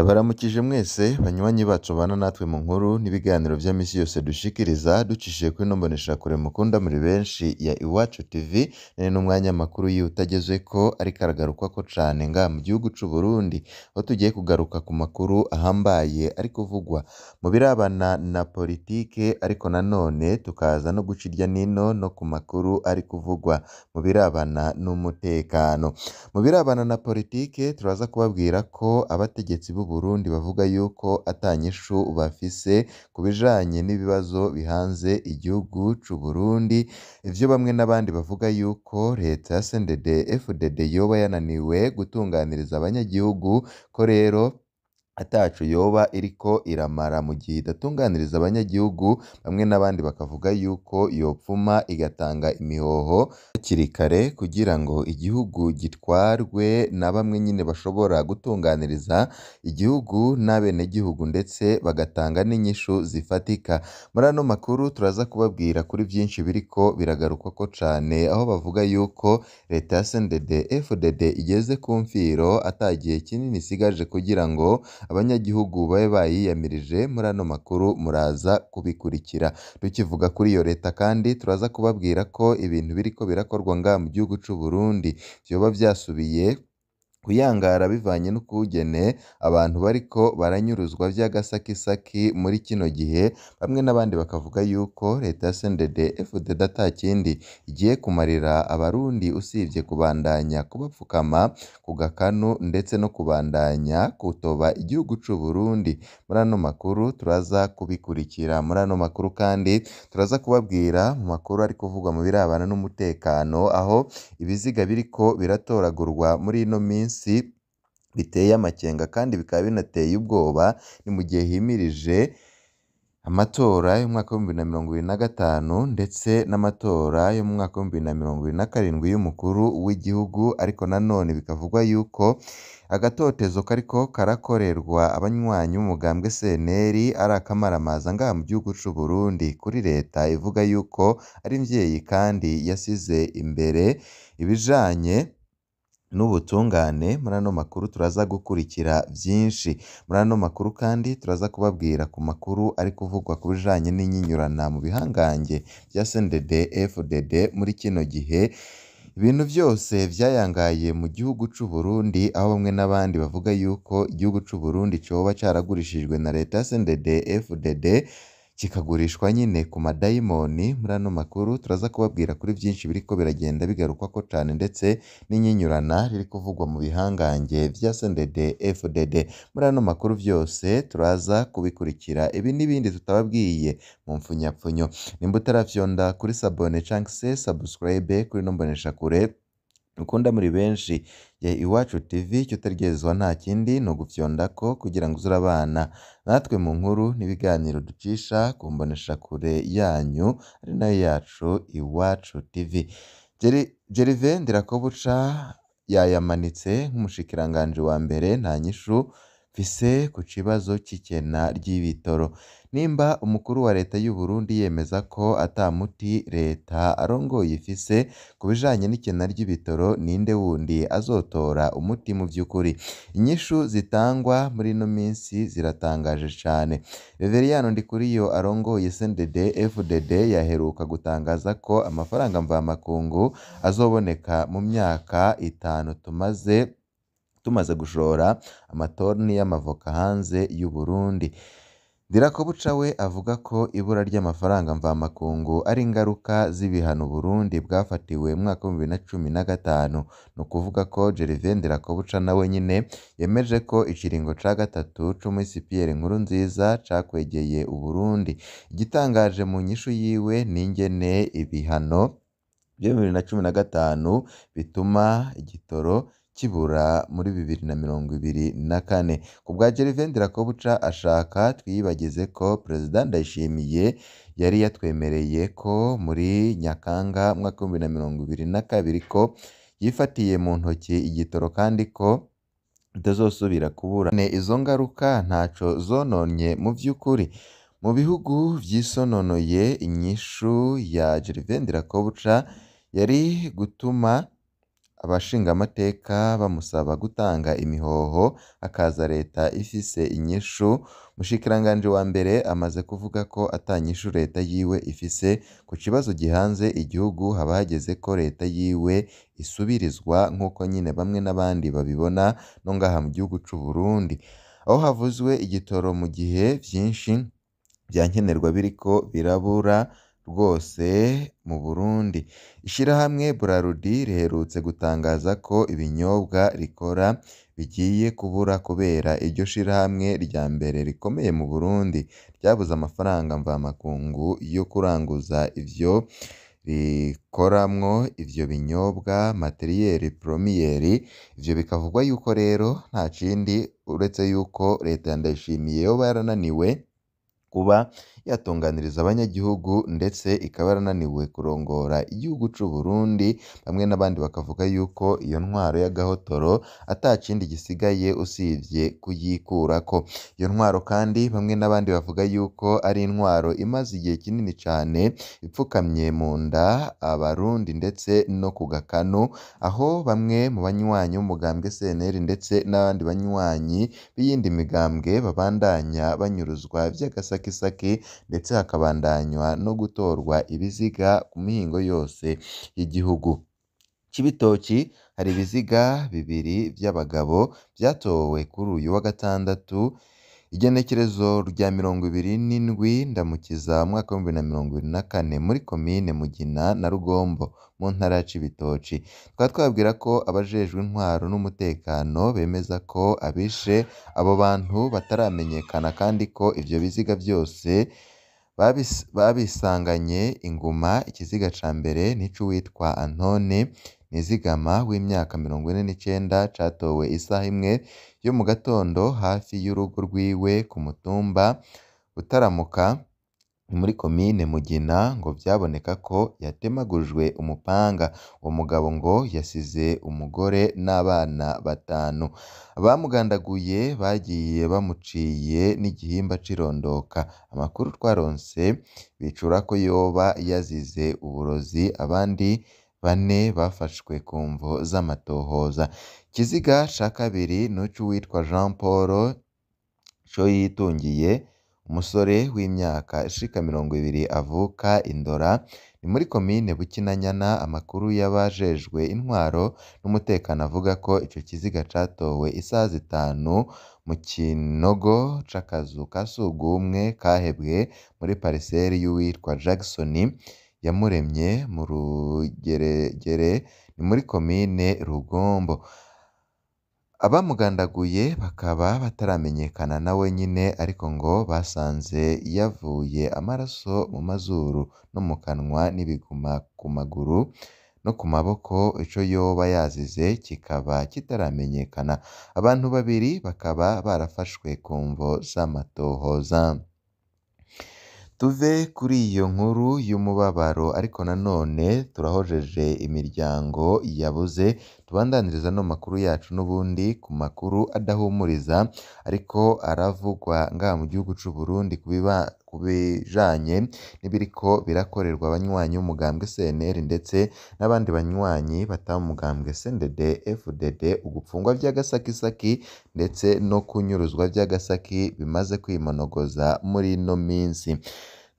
ndabaramukije mwese banywanyi bacu bana natwe mu nkuru n'ibiganiro bya minsi yose dushikiriza ducishije kuri ino mboneshakure mukunda muri benshi ya iwacu tv nari n'umwanya makuru yutageze ko ariko aragarukwa ko cane nga mu gihugu cyu Burundi aho tugiye kugaruka ku makuru ahambaye ari kuvugwa mu birabana na politike ariko nanone tukaza no guca nino no ku makuru ari kuvugwa mu birabana n'umutekano mu birabana na politike turaza kubabwira ko abategetsi b'u Burundi bavuga yuko ata nyishu bafise ku bijanye n'ibibazo bihanze igihugu c'u Burundi ivyo bamwe n'abandi bavuga yuko leta ya CNDD-FDD yoba yananiwe gutunganiriza abanyagihugu ko rero ataco yoba iriko iramara mu gihe idatunganiriza abanyagihugu bamwe n'abandi bakavuga yuko yopfuma igatanga imihoho hakiri kare kugira ngo igihugu gitwarwe na bamwe nyine bashobora gutunganiriza igihugu n'abenegihugu ndetse bagatanga n'inyishu zifatika muri ano makuru turaza kubabwira kuri byinshi biri biriko biragarukwa ko cane aho bavuga yuko leta ya CNDD-FDD igeze ku mfiro atagiye kinini isigaje kugira ngo abanyagihugu babe bayiyamirije muri ano makuru muraza kubikurikira tukivuga kuri iyo leta kandi turaza kubabwira ko ibintu biri ko birakorwa ngaha mu gihugu cy'u Burundi byoba byasubiye kuyangara bivanye n'ubwugene abantu bariko baranyuruzwa vy'agasakisaki muri kino gihe bamwe n'abandi bakavuga yuko Leta ya CNDD-FDD atakindi igiye kumarira abarundi usibye kubandanya kubapfukama ku gakanu ndetse no kubandanya kutoba igihugu cyu Burundi muri ano makuru turaza kubikurikira muri ano makuru kandi turaza kubabwira mu makuru ari kuvugwa mu birabana n'umutekano aho ibiziga biriko biratoragurwa muri ino minsi bibisi biteye amakenga kandi bikaba binateye ubwoba, ni mu gihe himirije amatora y'umwaka w'ibihumbi na mirongo irindwi na gatanu ndetse n'amatora yo mu mwaka w'ibihumbi bibiri na mirongo irindwi na karindwi y'umukuru w'igihugu ariko nanone bikavugwa yuko agatotezo kariko karakorerwa abanywanyi b'umugambwe CNL ari akamaramaza ngaha mu gihugu cy’u Burundi kuri leta ivuga yuko ari imvyeyi kandi yasize imbere ibijanye n'ubutungane muri ano makuru turaza gukurikira byinshi muri ano makuru kandi turaza kubabwira ku makuru ari kuvugwa ku bijyanye n'inyinyurana mu bihangange bya sendede fdd muri kino gihe ibintu byose byayangaye mu gihugu cy'u Burundi aho bamwe n'abandi bavuga yuko igihugu cy'u Burundi cyoba cyaragurishijwe na leta ya sendede fdd kikagurishwa nyine ku madayimoni muri ano makuru turaza kubabwira kuri byinshi biri ko biragenda ko cyane ndetse n'inyinyurana riri kuvugwa mu bihangange bya SNDD FDD muri ano makuru byose turaza kubikurikira ibi n'ibindi tutababwiye mu mfunyapfunyo nimba utarafyonda kuri sabone cyangwa se subscribe kuri no mboneshakure ukunda muri benshi Jye Iwacu TV icyo utegerezwa nta kindi ni ugufyondako kugira ngo uzure abana natwe mu nkuru n'ibiganiro ducisha ku mboneshakure yanyu ari nayo yacu Iwacu TV. Gervain Ndirakobuca yayamanitse nk'umushikiranganji wa mbere nta nyishu mfise ku kibazo cy'ikena ry'ibitoro. nimba umukuru wa leta y'u Burundi yemeza ko ata muti leta arongoye ifise ku bijanye n'ikena ry'ibitoro ninde wundi azotora umuti mu by’ukuri inyishu zitangwa muri ino minsi ziratangaje cane Reveriyano Ndikuriyo arongoye SNDD FDD yaheruka gutangaza ko amafaranga mvamakungu azoboneka mu myaka itanu tumaze tumaze gushora amatoni y'amavoka hanze y'u Burundi Ndirakobuca we avuga ko ibura ry'amafaranga mvamakungu ari ingaruka z'ibihano u Burundi bwafatiwe mwaka na cumi na gatanu. ni ukuvuga ko Gervais Ndirakobuca nawe nyene yemeje ko ikiringo ca gatatu c'umusipiyeri Nkurunziza cakwegeye u Burundi igitangaje mu nyishu yiwe n'ingene ibihano na gatanu bituma igitoro kibura muri bibiri na mirongo ibiri na kane ku bwa Gervain Ndirakobuca ashaka twiyibagize ko Perezida Ndayishimiye yari yatwemereye ko muri Nyakanga mu mwaka w'ibihumbi na mirongo ibiri na kabiri ko yifatiye mu ntoki igitoro kandi ko bitazosubira kubura izo ngaruka ntacyo zononye mu by'ukuri mu bihugu byisononoye inyishu ya Gervain Ndirakobuca yari gutuma abashingamateka bamusaba gutanga imihoho akaza leta ifise inyishu umushikiranganji wa mbere amaze kuvuga ko ata nyishu leta yiwe ifise ku kibazo gihanze igihugu haba hageze ko leta yiwe isubirizwa nk'uko nyine bamwe n'abandi babibona no ngaha mu gihugu c'u Burundi aho havuzwe igitoro mu gihe byinshi vya nkenerwa biriko birabura rwose mu Burundi ishyirahamwe Bralirwa riherutse gutangaza ko ibinyobwa rikora bigiye kubura kubera iryo shyirahamwe rya mbere rikomeye mu Burundi ryabuze amafaranga mvamakungu yo kuranguza ibyo rikoramwo ibyo binyobwa (materiel première) ibyo bikavugwa yuko rero nta kindi uretse yuko Leta ya Ndayishimiye yoba yarananiwe kuba yatunganiriza abanyagihugu ndetse ikaba yarananiwe kurongora igihugu cy'u Burundi bamwe n'abandi bakavuga yuko iyo ntwaro y'agahotoro ata kindi gisigaye usibye ko iyo ntwaro kandi bamwe n'abandi bavuga yuko ari intwaro imaze igihe kinini cyane ipfukamye mu nda abarundi ndetse no ku gakanu aho bamwe mu banywanyi b'umugambwe CNL ndetse n'abandi banywanyi b'iyindi migambwe babandanya banyuruzwa by'agasakisho ibisakisaki ndetse hakabandanywa no gutorwa ibiziga ku mihingo yose y'igihugu. Kibitoki hari ibiziga bibiri by'abagabo byatowe kuri uyu wa Gatandatu Igenekerezo rya mirongo ibiri n'indwi Ndamukiza umwaka w'ibihumbi bibiri na mirongo ibiri na kane muri Komine Mugina na Rugombo mu Ntara ya Cibitoki tukaba twababwira ko abajejwe intwaro n'umutekano bemeza ko abishe abo bantu bataramenyekana kandi ko ibyo biziga byose babisanganye inguma ikiziga cya mbere n'ic'uwitwa Antone Nizigama w'imyaka mirongo ine n'icenda catowe isaha imwe yo mu gatondo hafi y'urugo rwiwe ku mutumba utaramuka muri komine Mugina ngo byaboneka ko yatemagujwe umupanga, uwo mugabo ngo yasize umugore n'abana batanu, Bamugandaguye bagiye bamuciye n'igihimba cirondoka, amakuru twaronse bicura ko yoba yazize uburozi abandi bane bafashwe ku mvo z'amatohoza ikiziga cya kabiri nucu witwa Jean Paul cyo yitungiye umusore w'imyaka ishika mirongo ibiri avuka indora ni muri komine Bukinanyana amakuru y'abajejwe intwaro n'umutekano avuga ko icyo kiziga catowe isaha zitanu mu kinogo c'akazu ka sugumwe kahebwe muri pariseri y'uwitwa Jackson yamuremye mu Rugeragere ni muri komine Rugombo, abamugandaguye bakaba bataramenyekana na wenyine ariko ngo basanze yavuye amaraso mu mazuru no mu kanwa n'ibiguma ku maguru no ku maboko, icyo yoba yazize kikaba kitaramenyekana, abantu babiri bakaba barafashwe ku mvo z'amatohoza. Tuve kuri iyo nkuru y'umubabaro ariko nanone turahojeje imiryango yabuze, tubandaniriza no makuru yacu n'ubundi ku makuru adahumuriza ariko aravugwa ngaha mu gihugu cy'u Burundi ku bijanye n'ibiriko birakorerwa abanywanyi b'umugambwe CNL ndetse n'abandi banywanyi bataba umugambwe CNDD FDD, ugupfungwa vy'agasakisaki ndetse no kunyuruzwa vy'agasaki bimaze kwimonogoza muri ino minsi.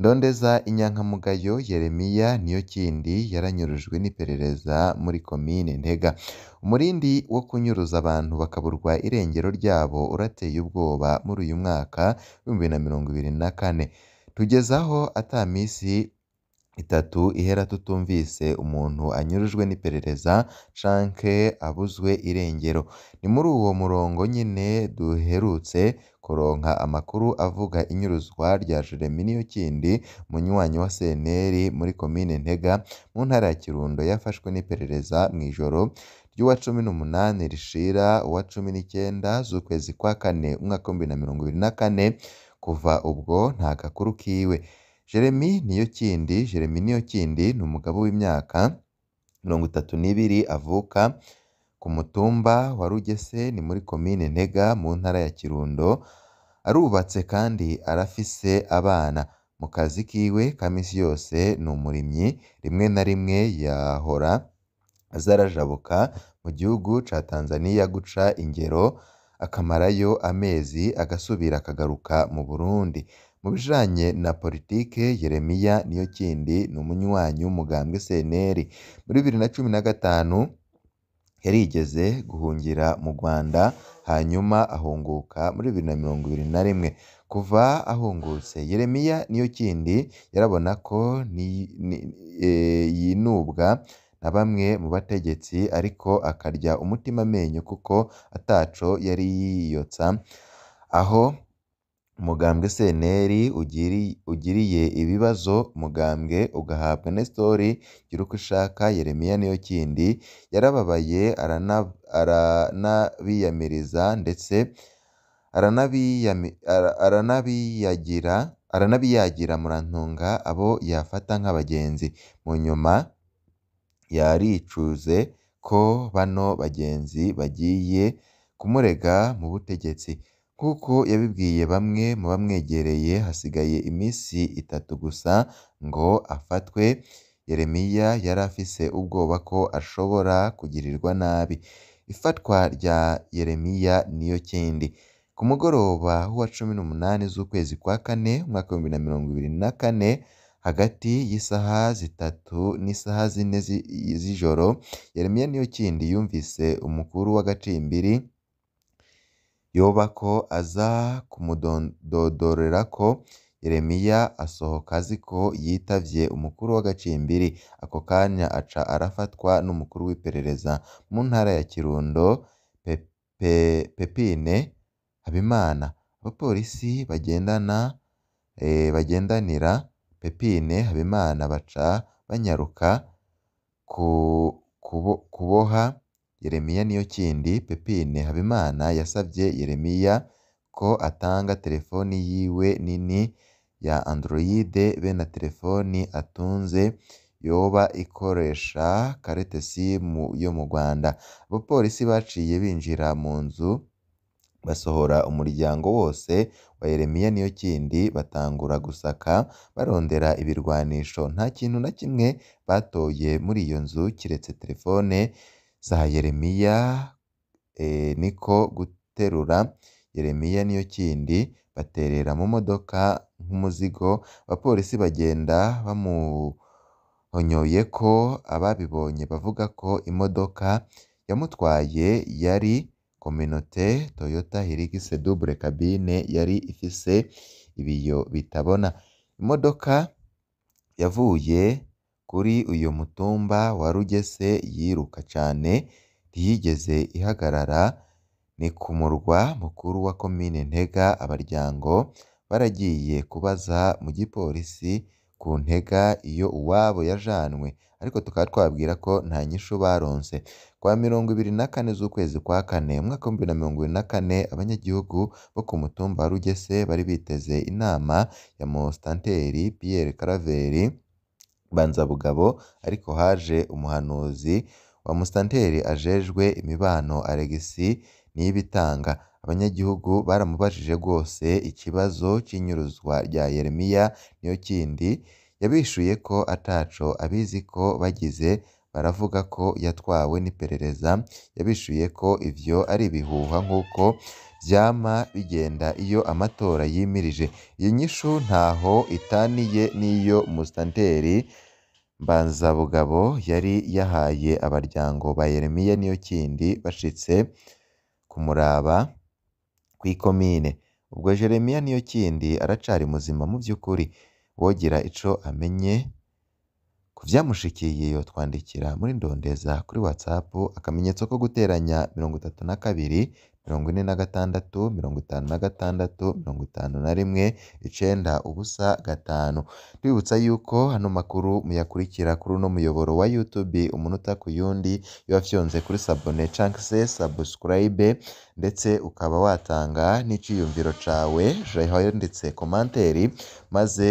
Ndondeza Inyankamugayo Yeremiya Niyokindi yaranyurujwe n'iperereza muri Komine Ntega. Umurindi wo kunyuruza abantu bakaburwa irengero ryabo urateye ubwoba muri uyu mwaka w'ibihumbi na mirongo ibiri na kane. Tugeze aho ata minsi itatu ihera tutumvise umuntu anyurujwe n'iperereza canke abuzwe irengero. Ni muri uwo murongo nyine duherutse kuronka amakuru avuga inyuruzwa rya Jeremy Niyokindi umunywanyi wa Seneri muri komine Ntega mu ntara ya Kirundo yafashwe n'iperereza mu ijoro ry'uwa cumi n'umunani rishira uwa cumi n'icyenda z'ukwezi kwa kane umwaka w'ibihumbi na mirongo ibiri na kane kuva ubwo nta gakuru kiwe Jeremy Niyokindi Jeremy kindi ni umugabo w'imyaka mirongo itatu n'ibiri avuka ku mutumba wa Rugese ni muri komine Ntega mu ntara ya Kirundo arubatse kandi arafise abana mu kazi kiwe ka misi yose ni umurimyi rimwe na rimwe yahora aza mu gihugu ca Tanzania guca ingero akamarayo amezi agasubira akagaruka mu Burundi mu bijanye na politike Yeremiya niyo kindi Niyokindi n'umunywanyi w'umugambwe CNL muri bibiri na cumi na gatanu yarigeze guhungira mu Rwanda hanyuma ahunguka muri bibiri na mirongo ibiri na rimwe, kuva ahungutse Yeremiya niyo kindi yarabona ko e, yinubwa na bamwe mu bategetsi ariko akarya umutima amenyo kuko ataco yari yiyotsa aho. Mugambwe Seneri ugiriye ibibazo Mugambwe ugahabwa Nestor Girukwishaka Yeremiya kindi yarababaye aranabiyamiriza ndetse aranabiyagira Murantunga abo yafata nk'abagenzi mu nyuma yaricuze ko bano bagenzi bagiye kumurega mu butegetsi nk'uko yabibwiye bamwe mu bamwegereye hasigaye iminsi itatu gusa ngo afatwe, Yeremiya yari afise ubwoba ko ashobora kugirirwa nabi. Ifatwa rya Yeremiya niyo kindi. Ku mugoroba w'uwa cumi n'umunani z'ukwezi kwa kane umwaka w'ibihumbi na mirongo ibiri na kane, hagati y'isaha zitatu n'isaha zine z'ijoro, Yeremiya kindi yumvise umukuru w'agacimbiri yoba ko aza kumudodorera ko yeremiya asohoka azi ko yitavye umukuru w'agacimbiri ako kanya aca arafatwa n'umukuru w'iperereza mu ntara ya kirundo pepine habimana abapolisi bagendana eh, bagendanira pepine habimana baca banyaruka kuboha Yeremiya kindi Pepine Habimana yasabye Yeremiya ko atanga telefoni yiwe nini ya Android be na telefoni atunze yoba ikoresha karete simu yo mu Rwanda. Abapolisi baciye binjira mu nzu basohora umuryango wose wa Yeremiya niyo kindi batangura gusaka barondera ibirwanisho nta kintu na kimwe batoye muri iyo nzu kiretse telefone za Yeremiya eh, niko guterura, Yeremiya niyo kindi baterera mu modoka nk'umuzigo, abapolisi bagenda bamuhonyoye ko ababibonye bavuga ko imodoka yamutwaye yari kominote Toyota hirigisi dubure kabine yari ifise ibiyo bitabona, imodoka yavuye kuri uyu mutumba wa Rugese yiruka cyane ntiyigeze ihagarara, ni ku murwa mukuru wa komine Ntega abaryango baragiye kubaza mu gipolisi ku Ntega iyo uwabo yajanwe ariko tukaba twabwira ko nta nyishu baronse, kwa mirongo ibiri na kane z'ukwezi kwa kane umwaka w'ibihumbi bibiri na mirongo irindwi na kane abanyagihugu bo ku mutumba wa Rugese bari biteze inama ya Monsanteri Pierre Karaveri mbanzabugabo ariko haje umuhanuzi wa Musitanteri ajejwe imibano Alegisi Niyibitanga abanyagihugu baramubajije rwose ikibazo cy'inyuruzwa rya Yeremiya niyo kindi yabishuye ko ataco abizi ko bagize baravuga ko yatwawe n'iperereza yabishuye ko ibyo ari ibihuha nk'uko byama bigenda iyo amatora yimirije iyi nyishu ntaho itaniye n'iyo Musitanteri Mbanzabugabo yari yahaye abaryango ba Yeremiya kindi bashitse ku muraba ku ikomine ubwo Jeremiya Niyokindi aracari muzima mu by'ukuri wogira ico amenye Ku byamushikiye twandikira muri Ndondeza kuri WhatsApp akamenyetso ko guteranya mirongo itatu na kabiri, mirongo ine na gatandatu, mirongo itanu na gatandatu, mirongo itanu na rimwe, icyenda, ubusa, gatanu. Ndibutsa yuko ano makuru muyakurikira kuri uno muyoboro wa YouTube umunota ku yundi, iyo kuri sabone cyangwa se subscribe ndetse ukaba watanga n'icyiyumviro cyawe ahanditse komanteri maze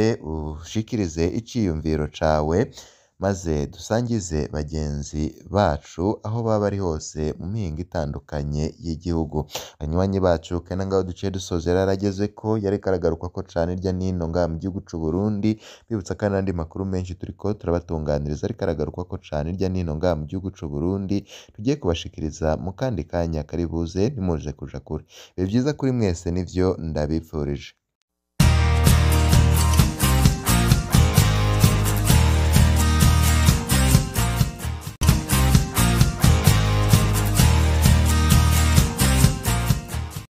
ushikirize icyiyumviro cyawe. maze dusangize bagenzi bacu aho baba ari hose mu mihingo itandukanye y'igihugu. Banywanyi bacu kandi aha ngaha aho duciye dusoza ko yariko aragaruka ko cane hirya no ngaha mu gihugu c'u Burundi, mbibutsa kandi andi makuru menshi turiko turabatunganiriza ariko aragaruka ko cane hirya nino hino ngaha mu gihugu c'u Burundi, tugiye kubashikiriza mu kandi kanya karibuze ntimuje kuja kure. Bibe vyiza kuri mwese nibyo ndabifurije.